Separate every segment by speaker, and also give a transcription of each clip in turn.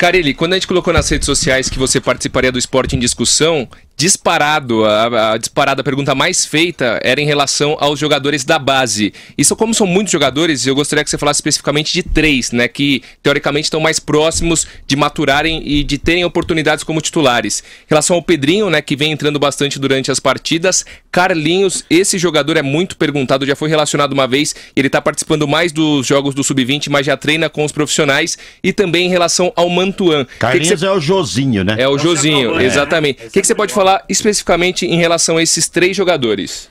Speaker 1: Carelli, quando a gente colocou nas redes sociais que você participaria do Esporte em Discussão, disparado, a, a, disparada pergunta mais feita era em relação aos jogadores da base. Isso, como são muitos jogadores, eu gostaria que você falasse especificamente de três, né? Que teoricamente estão mais próximos de maturarem e de terem oportunidades como titulares. Em relação ao Pedrinho, né? Que vem entrando bastante durante as partidas. Carlinhos, esse jogador é muito perguntado, já foi relacionado uma vez. Ele está participando mais dos jogos do Sub-20, mas já treina com os profissionais. E também em relação ao Mantuan. Carlinhos que que é o Josinho, né? É o, né? é o Josinho, é. exatamente. O é. que, que você pode falar? falar especificamente em relação a esses três jogadores?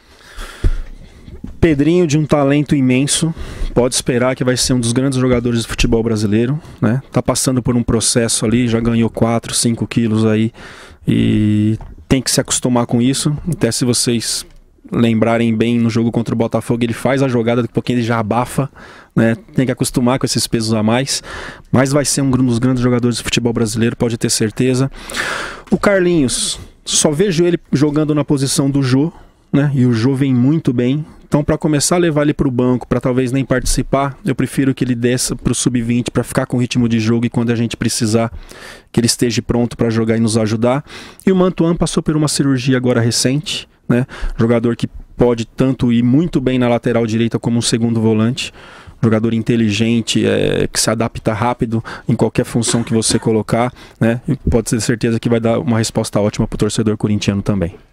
Speaker 2: Pedrinho de um talento imenso, pode esperar que vai ser um dos grandes jogadores de futebol brasileiro, né? Tá passando por um processo ali, já ganhou 4, 5 quilos aí e tem que se acostumar com isso. Até se vocês lembrarem bem no jogo contra o Botafogo, ele faz a jogada, do pouquinho ele já abafa, né? Tem que acostumar com esses pesos a mais, mas vai ser um dos grandes jogadores de futebol brasileiro, pode ter certeza. O Carlinhos, só vejo ele jogando na posição do Jô, né? E o Jô vem muito bem. Então, para começar a levar ele para o banco, para talvez nem participar, eu prefiro que ele desça para o sub-20 para ficar com ritmo de jogo e quando a gente precisar que ele esteja pronto para jogar e nos ajudar. E o Mantuan passou por uma cirurgia agora recente, né? Jogador que pode tanto ir muito bem na lateral direita como um segundo volante jogador inteligente, é, que se adapta rápido em qualquer função que você colocar, né? E pode ter certeza que vai dar uma resposta ótima para o torcedor corintiano também.